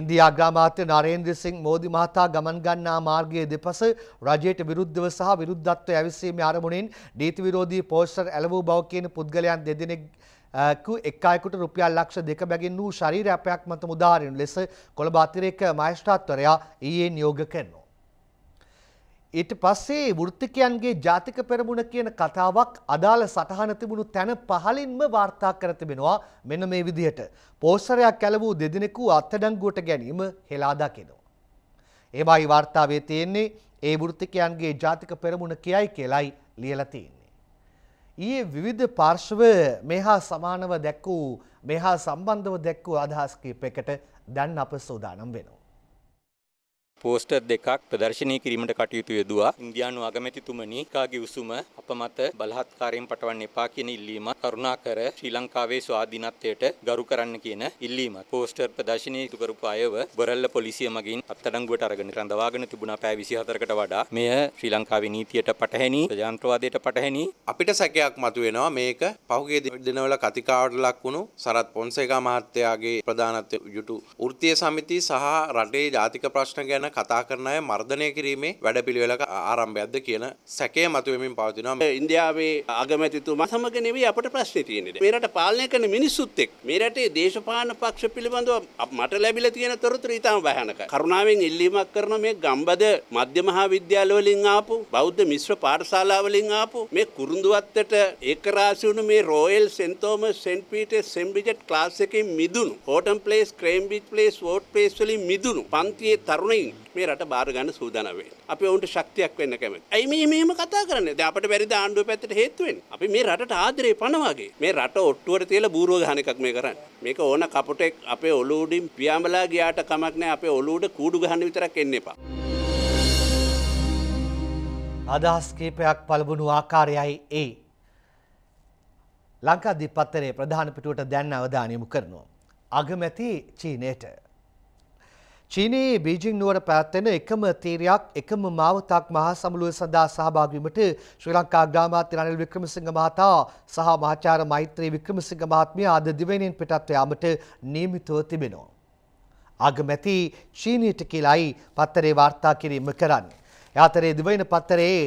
ඉන්දියා අග්‍රාමාත්‍ය නරේන්ද්‍ර සිං මෝදි මහතා ගමන් ගන්නා මාර්ගයේ දෙපස රජයට විරුද්ධව සහ විරුද්ධත්වය ඇවිසීමේ අරමුණින් නීති විරෝධී පෝස්ටර් ඇලවූ බව කියන පුද්ගලයන් දෙදෙනෙක් කු එක් අයෙකුට රුපියල් ලක්ෂ දෙක බැගින් වූ ශරීර අපයක් මත මුදාරෙන ලෙස කොළඹ අතිරේක මහේස්ත්‍රාත්වරයා ඊයේ නියෝග කරනවා. ඊට පස්සේ වෘත්තිකයන්ගේ ජාතික පෙරමුණ කියන කතාවක් අදාළ සටහන තිබුණු තැන පහලින්ම වාර්තා කර තිබෙනවා මෙන්න මේ විදිහට. පෝස්ටරයක් කැළවූ දෙදෙනෙකු අත්අඩංගුවට ගැනීම හෙලා දකිනවා. ඒවයි වාර්තාවේ තියෙන්නේ ඒ වෘත්තිකයන්ගේ ජාතික පෙරමුණ කියයි කියලයි ලියලා තියෙන්නේ. ඊයේ විවිධ පාර්ශ්ව මෙහා සමානව දැක්වූ මෙහා සම්බන්ධව දැක්වූ අදහස් කිහිපයකට දැන් අප සූදානම් වෙනවා. පෝස්ටර් දෙකක් ප්‍රදර්ශනය කිරීමට කටයුතු යෙදුවා. ඉන්දියානු අගමැතිතුමනි, කාගේ උසුම අපමත බලහත්කාරයෙන් පටවන්න එපා කියන ඉල්ලීම කරුණාකර ශ්‍රී ලංකාවේ ස්වාධීනත්වයට ගරු කරන්න කියන ඉල්ලීම. පෝස්ටර් ප්‍රදර්ශනය ඉටු කරපු අයව බොරැල්ල පොලිසිය මගින් අත්අඩංගුවට අරගෙන රඳවාගෙන තිබුණා පැය 24කට වඩා. මෙය ශ්‍රී ලංකාවේ නීතියට පටහැනි, ප්‍රජාතන්ත්‍රවාදයට පටහැනි. අපිට සැකයක් මතුවෙනවා මේක පහුගිය දිනවල කතිකාවට ලක් වුණු සරත් පොන්සේකා මහත්තයාගේ ප්‍රධානත්වයට යුතු වෘත්තීය සමිති සහ රටේ ජාතික ප්‍රශ්න ගැන ගැන කතා කරන අය මර්ධනය කිරීමේ වැඩපිළිවෙලක ආරම්භයක්ද කියන සැකය මතුවෙමින් පවතිනවා. ඉන්දියාවේ අගමැතිතුමා සමග නෙවෙයි අපට ප්‍රශ්නේ තියෙන්නේ. මේ රට පාලනය කරන මිනිස්සුත් එක්ක මේ රටේ දේශපාලන පක්ෂ පිළිබඳව මට ලැබිලා තියෙන තොරතුරු ඉතාම භයානකයි. කරුණාවෙන් ඉල්ලීමක් කරන මේ ගම්බද මධ්‍ය මහා විද්‍යාලවලින් ආපු බෞද්ධ මිශ්‍ර පාඨශාලාවලින් ආපු මේ කුරුඳුවත්තට ඒකරාශි වුණු මේ royal saint Thomas saint Peter's Cambridge class එකේ මිදුණු Horton place Cambridge place Ward place වලින් මිදුණු පන්තියේ තරුණයින් මේ රට බාර ගන්න සූදානම් වෙන්නේ. අපි ඔවුන්ට ශක්තියක් වෙන්න කැමති. ඇයි මේ මෙහෙම කතා කරන්නේ? දැන් අපිට බැරිද ආණ්ඩුව පැත්තට හේතු වෙන්න? අපි මේ රටට ආදරේ පනවාගේ. මේ රට ඔට්ටුවට තියලා බූරුව ගහන එකක් මේ කරන්නේ. මේක ඕන කපුටෙක් අපේ ඔලුව උඩින් පියාඹලා ගියාට කමක් නැහැ. අපේ ඔලුව උඩ කූඩු ගහන්න විතරක් එන්න එපා. අදහස් කීපයක් පළබුණු ආකාරයයි ඒ. ලංකාදීපත්තරේ ප්‍රධාන පිටුවට දැන් අවධානය යොමු කරනවා. අගමැති චීනයට චීනයේ බීජිං නුවර පැවැත්වෙන එකම තීරයක් එකම මාවතක් මහා සමුළුව සඳහා සහභාගීවීමට ශ්‍රී ලංකා ග්‍රාමාත්‍ය රනිල් වික්‍රමසිංහ මහතා සහ මහාචාර්ය මෛත්‍රී වික්‍රමසිංහ මහත්මිය අද දිවයිනෙන් පිටත් යාමට නියමිතව තිබෙනවා. අගමැති චීනයට කියලායි පත්තරේ වාර්තා කිරීම කරන්නේ. යාතරේ දිවයින පත්තරේ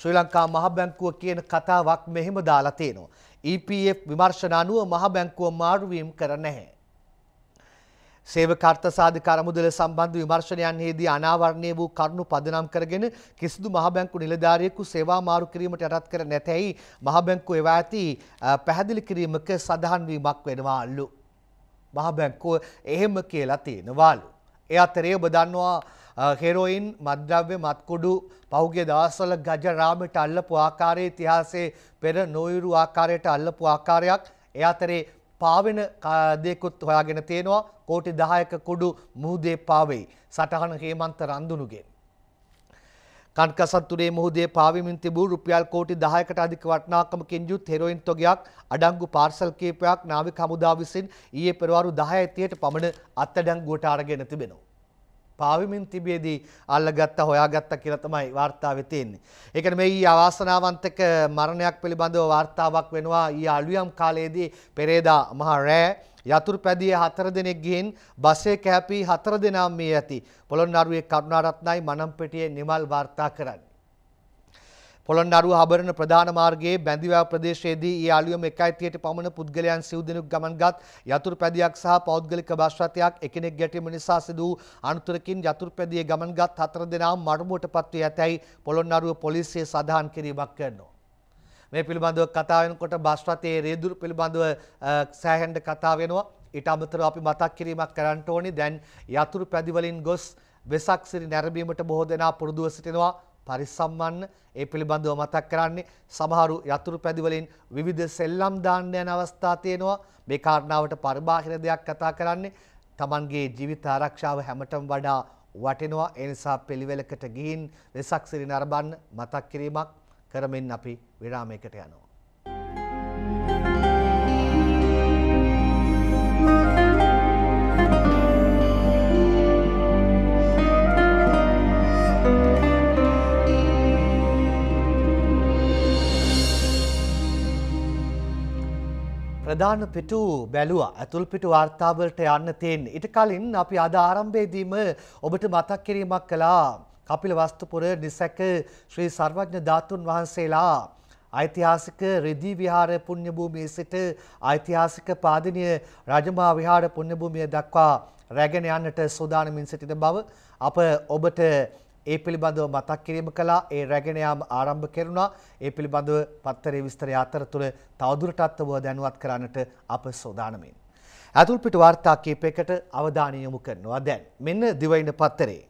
ශ්‍රී ලංකා මහ බැංකුව කියන කතාවක් මෙහෙම දාලා තියෙනවා. EPF විමර්ශන අනුව මහ බැංකුව මාරුවීම් කර නැහැ. සේවකර්ත සාධිකාර මුදල සම්බන්ධ විමර්ශනයන්හිදී අනාවරණය වූ කරුණු පදනම් කරගෙන කිසිදු මහබැංකු නිලධාරියෙකු සේවා මාරු කිරීමට යටත් කර නැතැයි මහබැංකුව එවා ඇති පැහැදිලි කිරීමක සඳහන් වීමක් වෙනවාලු. මහබැංකුව එහෙම කියලා තියෙනවාලු. ඒ අතරේ ඔබ දන්නවා හෙරෝයින් මද්‍රව්‍ය මත්කුඩු පහුගේ දවස්වල ගජරාමට අල්ලපු ආකාරයේ ඉතිහාසයේ පෙර නොයුරු ආකාරයට අල්ලපු ආකාරයක් ඒ අතරේ පාවෙන දෙයකුත් හොයාගෙන තියෙනවා කෝටි 10ක කුඩු මුහුදේ පාවෙයි සටහන හේමන්ත රන්දුනුගෙන් කන්කසත්තුරේ මුහුදේ පාවෙමින් තිබූ රුපියල් කෝටි 10කට අධික වටිනාකමකින් යුත් හෙරොයින් තොගයක් අඩංගු පාර්සල් කීපයක් නාවික හමුදා විසින් ඊයේ පෙරවරු 10:30ට පමණ අත්අඩංගුවට අරගෙන තිබෙනවා පාවිමින් තිබියදී අල්ලගත්ත හොයාගත්ත කියලා තමයි වාර්තාවේ තියෙන්නේ. ඒ කියන්නේ මේ ඊ අවාසනාවන්තක මරණයක් පිළිබඳව වාර්තාවක් වෙනවා ඊ අලුයම් කාලයේදී පෙරේදා මහ රෑ යතුරුපැදියේ හතර දෙනෙක් ගිහින් බසයේ කැපී හතර දෙනා මේ ඇති. පොළොන්නරුවේ කරුණාරත්නයි මනම්පෙටියේ නිමල් වාර්තා කරන්නේ. පොළොන්නරුව හබරන ප්‍රධාන මාර්ගයේ බැඳිවැව ප්‍රදේශයේදී ඒ අලුයම 1.30ට පමණ පුද්ගලයන් සිව් දෙනෙකු ගමන්ගත් යතුරු පැදියක් සහ පෞද්ගලික බස් රථයක් එකිනෙක ගැටීම නිසා සිදු වූ අනතුරකින් යතුරු පැදියේ ගමන්ගත් හතර දෙනා මරණයටපත් වී ඇතැයි පොළොන්නරුව පොලිසිය සඳහන් කිරීමක් කරනවා. මේ පිළිබඳව කතා වෙනකොට බස් රථයේ රේදුරු පිළිබඳව සෑහෙන්න කතා වෙනවා. ඊට අමතරව අපි මතක් කිරීමක් කරන්න ඕනේ දැන් යතුරු පැදි වලින් ගොස් වෙසක් සිරි නැරඹීමට බොහෝ දෙනා පුරුදුව සිටිනවා. පරිස්සම් වන්න. ඒ පිළිබඳව මතක් කරන්නේ සමහරු යතුරු පැදිවලින් විවිධ සෙල්ලම් දාන්න යන අවස්ථා තියෙනවා. මේ කාරණාවට පරිබාහිර දෙයක් කතා කරන්නේ Tamanගේ ජීවිත ආරක්ෂාව හැමතෙම වඩා වටිනවා. ඒ නිසා පිළිවෙලකට ගිහින් වෙසක් සිරි නරඹන්න මතක් කිරීමක් කරමින් අපි විරාමයකට යනවා. ප්‍රධාන පිටු බැලුවා ඇතුල් පිටු වාර්තාවලට යන්න තියෙන්. ඉට කලින් අපි අද ආරම්භේදීම ඔබට මතක් කිරීමක් කළා කපිල වස්තුපුර නිසැක ශ්‍රී සර්වඥ ධාතුන් වහන්සේලා. ඓතිහාසික රෙදී විහාර පුණ්‍යභූමිය සිට ඓතිහාසික පාදනය රජමා විහාර පුණ්‍යභූමිය දක්වා රැගෙන යන්නට සූදානමින් සිටින බව අප ඔබට ඒ පිළිබඳව මතක් කිරීම කළා. ඒ රැගෙන යාම ආරම්භ කෙරුණා. ඒ පිළිබඳව පත්තරේ විස්තරය අතරතුර තවදුරටත් ඔබ දැනුවත් කරන්නට අප සූදානමින්. අතුල්පිට වාර්තා කීපයකට අවධානය යොමු කරනවා දැන්. මෙන්න දිවයින පත්තරේ.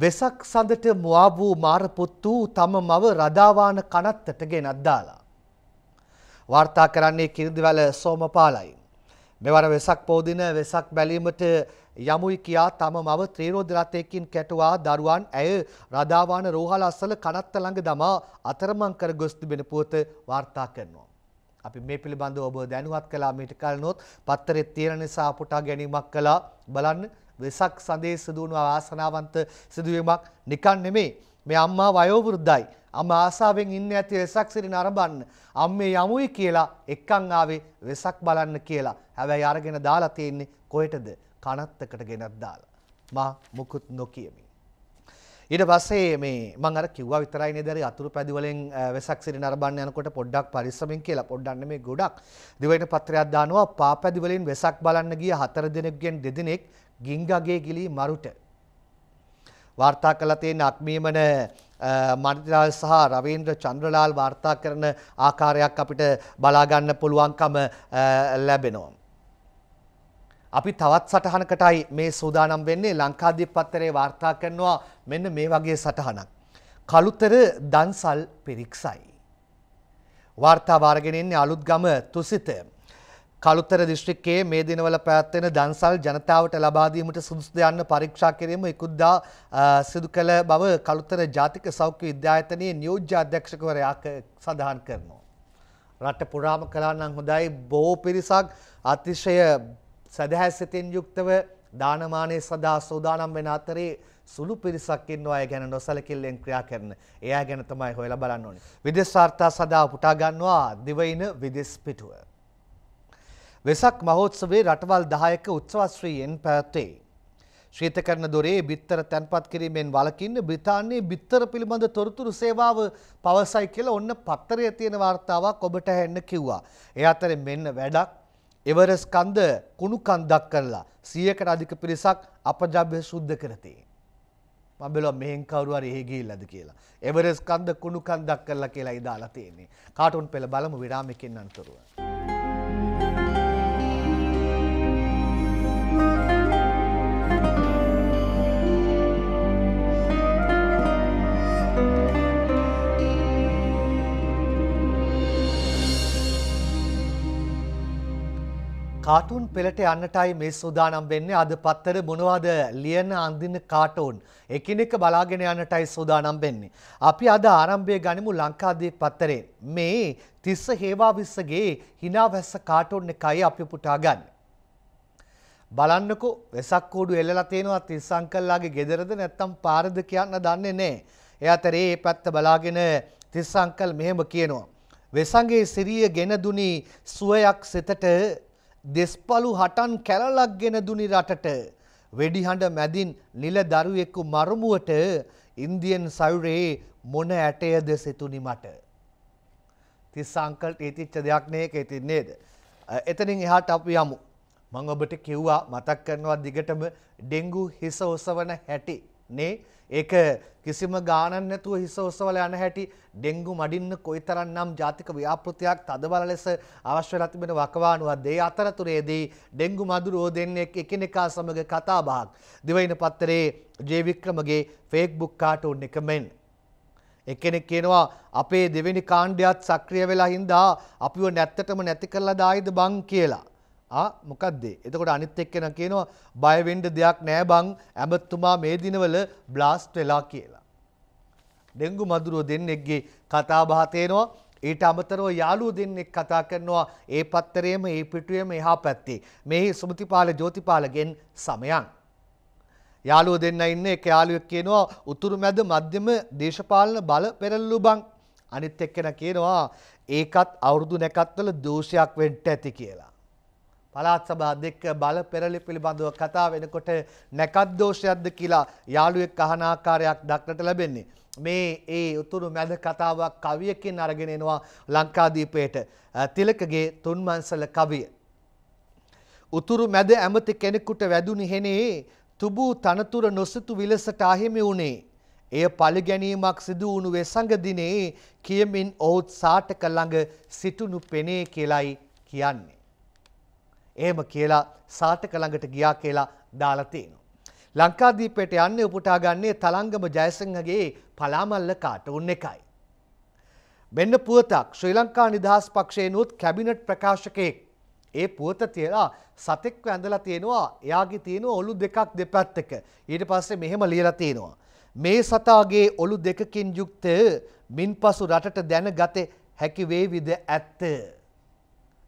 වෙසක් සඳට මුවා වූ මාරපුත්තු තම මව රදාවාන කනත්තට ගෙනත් දාලා. වාර්තා කරන්නේ කිරිඳිවැල සෝමපාලයි. මෙවර වෙසක් පෝදින වෙසක් බැලීමට යමුයි කියා තම මව ත්‍රීරෝධ රථයකින් කැටුවා දරුවන් ඇය රදාවාන රෝහල අසල කනත්ත ළඟ දමා අතරමං කර ගොස් තිබෙන පුවත වාර්තා කරනවා. අපි මේ පිළිබඳව ඔබ දැනුවත් කළා මීට කලනොත් පත්තරේ තියෙන නිසා පුටා ගැනීමක් කළා බලන්න වෙසක් සඳේ සිදුවන ආසනාවන්ත සිදුවීමක් නිකන් නෙමේ මේ අම්මා වයෝවෘද්ධයි අම ආසාාවෙන් ඉන්න ඇති වෙසක් සිරි නරබන්න. අම් මේ යමුයි කියලා එක්කං ආවේ වෙසක් බලන්න කියලා හැබැයි අරගෙන දාලා තියෙන්නේ කොයටද කනත්තකට ගෙනත් දාලා. මා මුකුත් නොකියමි. ඊට පස්සේ මේ මම අර කිව්වා විතරයි නේද හරි අතුරු පැදි වලින් වෙසක් සිරි නරඹන්න යනකොට පොඩ්ඩක් පරිස්සමෙන් කියලා පොඩ්ඩක් නෙමෙයි ගොඩක් දිවයින පත්‍රයක් දානවා පාපැදි වලින් වෙසක් බලන්න ගිය හතර දෙනෙක්ගෙන් දෙදෙනෙක් ගින්ගගේ ගිලී මරුට වාර්තා කළා තියෙන අක්මීමන මනිතිරාල් සහ රවීන්ද්‍ර චන්ද්‍රලාල් වාර්තා කරන ආකාරයක් අපිට බලාගන්න පුළුවන්කම ලැබෙනවා. අපි තවත් සටහනකටයි මේ සූදානම් වෙන්නේ ලංකාදීප පත්තරේ වාර්තා කරනවා මෙන්න මේ වගේ සටහනක්. කළුතර දන්සල් පිරික්සයි. වාර්තා වාරගෙන ඉන්නේ අලුත්ගම තුසිත. කළුත්තර දිස්ත්‍රික්කයේ මේ දිනවල පැවැත්වෙන දන්සල් ජනතාවට ලබා දීමට සුදුසුද යන්න පරීක්ෂා කිරීම ඉක්ුද්දා සිදු කළ බව කළුත්තර ජාතික සෞඛ්‍ය විද්‍යායතනයේ නියෝජ්‍ය අධ්‍යක්ෂකවරයා සඳහන් කරනවා. රට පුරාම කළා නම් හොඳයි බොහෝ පිරිසක් අතිශය සදහැසිතින් යුක්තව දානමානය සදා සූදානම් වෙන අතරේ සුළු පිරිසක් ඉන්නවා අය ගැන නොසලකිල්ලෙන් ක්‍රියා කරන. එයා ගැන තමයි හොයලා බලන්න ඕනේ. විදේශ වාර්තා සදා පුටා ගන්නවා දිවයින විදේශ පිටුව. වෙසක් මහෝත්සවේ රටවල් 10ක උත්සවශ්‍රීයෙන් පැවැත්වේ. ශ්‍රීතකරණ දොරේ බිත්තර තැන්පත් කිරීමෙන් වළකින්න බ්‍රිතාන්‍යයේ බිත්තර පිළිබඳ තොරතුරු සේවාව පවසයි කියලා ඔන්න පත්තරයේ තියෙන වார்த்தාවක් ඔබට ඇහෙන්න කිව්වා. ඒ අතරේ මෙන්න වැඩක් එවරස් කන්ද කුණු කන්දක් කරලා 100කට අධික පිරිසක් අපද්‍රව්‍ය සුද්ධ කරති. මම බැලුවා මෙහෙන් කවුරු හරි එහෙ ගිහිල්ලාද කියලා. එවරස් කන්ද කුණු කන්දක් කරලා කියලා ඉදාලා තියෙන්නේ. කාටුන් පෙළ බලමු විරාමයකින් අන්තරව. කාටුන් පෙළට යන්නටයි මේ සූදානම් වෙන්නේ අද පත්තර මොනවද ලියන අඳින කාටුන් එකිනෙක බලාගෙන යන්නටයි සූදානම් වෙන්නේ. අපි අද ආරම්භය ගනිමු ලංකාදීප පත්තරේ. මේ තිස්ස හේවාවිස්සගේ හිනාවැස්ස කාටුන් එකයි අපි පුටා ගන්න. බලන්නකෝ වෙසක් කූඩු එල්ලලා තියෙනවා තිස්ස අංකල්ලාගේ ගෙදරද නැත්තම් පාරද කියන්න දන්නේ නැහැ. ඒ අතරේ මේ පැත්ත බලාගෙන තිස්ස අංකල් මෙහෙම කියනවා. වෙසඟේ සිරිය ගෙන දුනි සුවයක් සිතට දෙස්පලු හටන් කැලලක් ගෙන දුනි රටට වෙඩිහඬ මැදින් නිල දරුවෙකු මරමුවට ඉන්දියන් සයුරේ මොන ඇටයද සිතුනි මට. තිස්සංකල් ඒතිච්ච දෙයක් නයක ඇතින් නේද. එතනින් එහාට අපි යමු. මං ඔබට කිව්වා මතක් කරනවා දිගටම ඩෙංගු හිස ඔසවන හැටි නේ ඒක කිසිම ගාණක් නැතුව හිස ඔසවල යන හැටි ඩෙන්ගු මඩින්න කොයිතරම්නම් ජාතික ව්‍යාපෘතියක් තදබල ලෙස අවශ්‍ය වෙලා තිබෙන වකවානුවක්ද ඒ අතරතුරේදී ඩෙන්ගු මදුරෝ දෙන්නෙක් එකිනෙකා සමග කතාබහක් දිවයින පත්තරේ ජේවික්‍රමගේ ෆේක්බුක් කාටුන් එක මෙන් එකෙනෙක් කියනවා අපේ දෙවෙනි කාණ්ඩයත් සක්‍රිය වෙලා හින්දා අපිව නැත්තටම නැති කරලා දායිද බං කියලා ආ මොකක්ද එතකොට අනිත් එක්කෙනා කියනවා බය වෙන්න දෙයක් නෑ බං ඇමතුමා මේ දිනවල බ්ලාස්ට් වෙලා කියලා. ඩෙන්ගු මදුරුව දෙන්නෙක්ගේ කතා බහ තේනවා ඊට අමතරව යාළුවෝ දෙන්නෙක් කතා කරනවා ඒ පත්තරේම ඒ පිටුවේම එහා පැත්තේ මේ සුමතිපාල ජෝතිපාලගෙන් සමයන් යාළුවෝ දෙන්න ඉන්නේ එක යාළුවෙක් කියනවා උතුරු මැද මධ්‍යම දේශපාලන බල පෙරළු බං අනිත් එක්කෙනා කියනවා ඒකත් අවුරුදු නැකත්වල දෝෂයක් වෙන්න ඇති කියලා පළාත් සභා අධ්‍යක්ෂ බල පෙරලි පිළිබඳව කතා වෙනකොට නැකත් දෝෂයක්ද කියලා යාළුවෙක් අහන ආකාරයක් දක්නට ලැබෙන්නේ. මේ ඒ උතුරු මැද කතාවක් කවියකින් අරගෙන එනවා ලංකාදීපයට තිලකගේ තුන්මන්සල කවිය. උතුරු මැද ඇමති කෙනෙකුට වැදුණි හෙනේ තුබූ තනතුර නොසිතු විලසට අහිමි වුණේ. එය පළිගැනීමක් සිදු වුණු වෙසඟ දිනේ කියමින් ඔහුත් සාටක ළඟ සිටුණු පෙනේ කියලයි කියන්නේ. එහෙම කියලා සාටක ළඟට ගියා කියලා දාලා තියෙනවා. ලංකාදීපයට යන්නේ උපුටා ගන්නේ තලංගම ජයසිංහගේ පලාමල්ල කාටුන් එකයි. මෙන්න පුවතක් ශ්‍රී ලංකා නිදහස් පක්ෂයනුත් කැබිනට් ප්‍රකාශකයෙක්. ඒ පුවත තියලා සතෙක්ව ඇඳලා තියෙනවා එයාගේ තියෙනවා ඔලු දෙකක් දෙපැත්තක. ඊට පස්සේ මෙහෙම ලියලා තියෙනවා. මේ සතාගේ ඔලු දෙකකින් යුක්ත මින්පසු රටට දැනගත හැකි වේවිද ඇත්ත.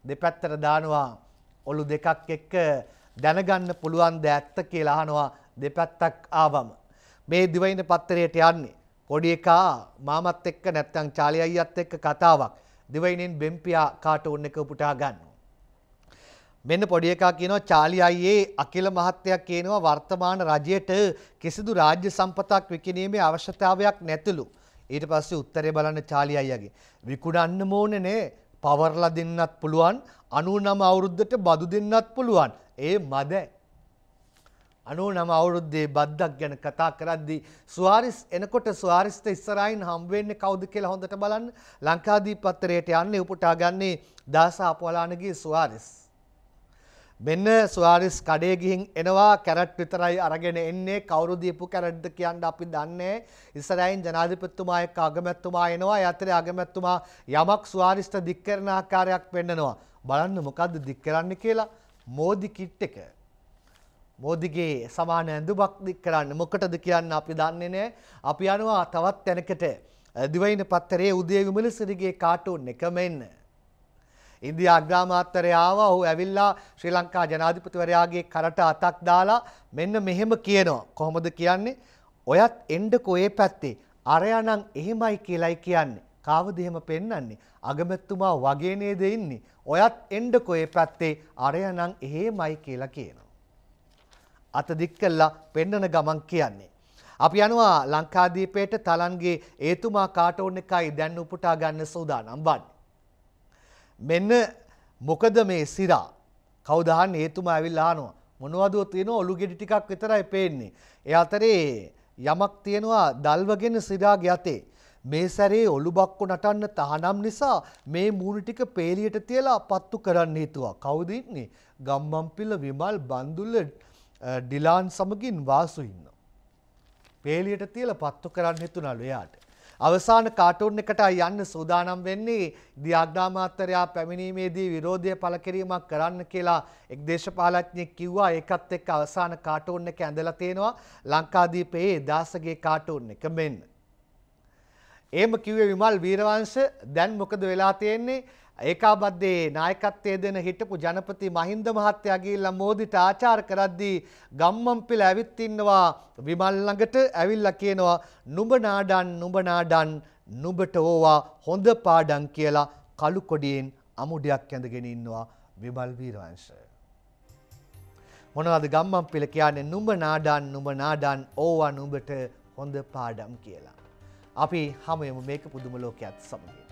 දෙපැත්තට දානවා ඔලු දෙකක් එක්ක දැනගන්න පුළුවන් ද ඇත්ත කියලා අහනවා දෙපැත්තක් ආවම. මේ දිවයින පත්තරයට යන්නේ. පොඩි එකා මාමත් එක්ක නැත්තං චාලි අයියත් එක්ක කතාවක්. දිවයිනෙන් බෙම්පියා කාටුන් එක උපුටා ගන්නවා. මෙන්න පොඩි එකා කියනවා චාලි අයියේ අකිල මහත්තයා කියනවා වර්තමාන රජයට කිසිදු රාජ්‍ය සම්පතක් විකිණීමේ අවශ්‍යතාවයක් නැතිලු. ඊට පස්සේ උත්තරේ බලන්න චාලි අයියාගේ. විකුණන්න ඕනේ නේ. පවර්ලා දෙන්නත් පුළුවන් අනු නම අවුරුද්ධට බදු දෙන්නත් පුළුවන් ඒ මදැයි. අනු නම අවුරුද්දේ බද්දක් ගැන කතා කරද්දී ස්වාරිස් එනකොට ස්වාරිස්ත ඉස්සරයින් හම්බවෙන්නේ කවුද කියලා හොඳට බලන්න ලංකාදී පත්තරයට යන්නේ උපුටා ගන්නේ දාස අපවලානගේ ස්වාරිස්. මෙන්න ස්වාරිස් කඩේ ගිහින් එනවා කැරට් විතරයි අරගෙන එන්නේ කවුරු දීපු කැරට්ද කියන්න අපි දන්නේ ඉස්සරහින් ජනාධිපතිතුමා එක්ක අගමැතිතුමා එනවා ඒ අතරේ අගමැතිතුමා යමක් ස්වාරිස්ට දික් කරන ආකාරයක් පෙන්නනවා බලන්න මොකද්ද දික් කරන්න කියලා මෝදි කිට් එක. මෝදිගේ සමාන ඇඳුමක් දික් කරන්න මොකටද කියන්න අපි දන්නේ නෑ. අපි යනවා තවත් තැනකට දිවයින පත්තරේ උදේ විමලසිරිගේ කාටුන් එකම එන්න. ඉන්දියා අග්‍රාමාත්‍යරය ආවා ඔහු ඇවිල්ලා ශ්‍රී ලංකා ජනාධිපතිවරයාගේ කරට අතක් දාලා මෙන්න මෙහෙම කියනවා. කොහොමද කියන්නේ? ඔයත් එන්නකෝ ඒ පැත්තේ. අරයානම් එහෙමයි කියලායි කියන්නේ. කාවද එහෙම පෙන්වන්නේ අගමැතිතුමා වගේ නේද ඉන්නේ ඔයත් එන්නකෝ ඒ පැත්තේ අරයනම් එහෙමයි කියලා කියනවා අත දික් කළා පෙන්නන ගමන් කියන්නේ අපි යනවා ලංකාදීපේට තලන්ගේ ඒතුමා කාටෝන් එකයි දැන් උපුටා ගන්න සූදානම් වන්නේ මෙන්න මොකද මේ සිරා කවුද අහන්නේ ඒතුමා ඇවිල්ලා අහනවා මොනවද තියෙන ඔලු ගෙඩි ටිකක් විතරයි පේන්නේ ඒ අතරේ යමක් තියෙනවා දල්වගෙන සිරාගේ යතේ මේ සැරේ ඔලු බක්කු නටන්න තහනම් නිසා මේ මූණ ටික peeliyට තියලා පත්තු කරන්න හිතුවා. කවුද ඉන්නේ? ගම්මන්පිල්ල විමල් බන්දුල්ල ඩිලාන් සමගින් වාසු ඉන්නවා. peeliyට තියලා පත්තු කරන්න හිතුණලු එයාට. අවසාන කාටුන් එකට යන්න සූදානම් වෙන්නේ දියාග්‍රාමාත්තරයා පැමිණීමේදී විරෝධය පළ කිරීමක් කරන්න කියලා එක් දේශපාලඥයෙක් කිව්වා ඒකත් එක්ක අවසාන කාටුන් එක ඇඳලා තියෙනවා ලංකාදීපයේ දාසගේ කාටුන් එක මෙන්න එහෙම කිව්වේ විමල් වීරවංශ දැන් මොකද වෙලා තියෙන්නේ ඒකාබද්ධයේ නායකත්වයේ දෙන හිටපු ජනපති මහින්ද මහත්තයා ගිහිල්ලා මෝදිට ආචාර කරද්දී ගම්මන්පිල ඇවිත් ඉන්නවා විමල් ළඟට ඇවිල්ලා කියනවා නුඹ නාඩන් නුඹ නාඩන් නුඹට ඕවා හොඳ පාඩම් කියලා කළු කොඩියෙන් අමුඩයක් ඇඳගෙන ඉන්නවා විමල් වීරවංශ මොනවද ගම්මන්පිල කියන්නේ නුඹ නාඩන් නුඹ නාඩන් ඕවා නුඹට හොඳ පාඩම් කියලා අපි හමුයමු මේක පුදුම ලෝකයක් සමගින්.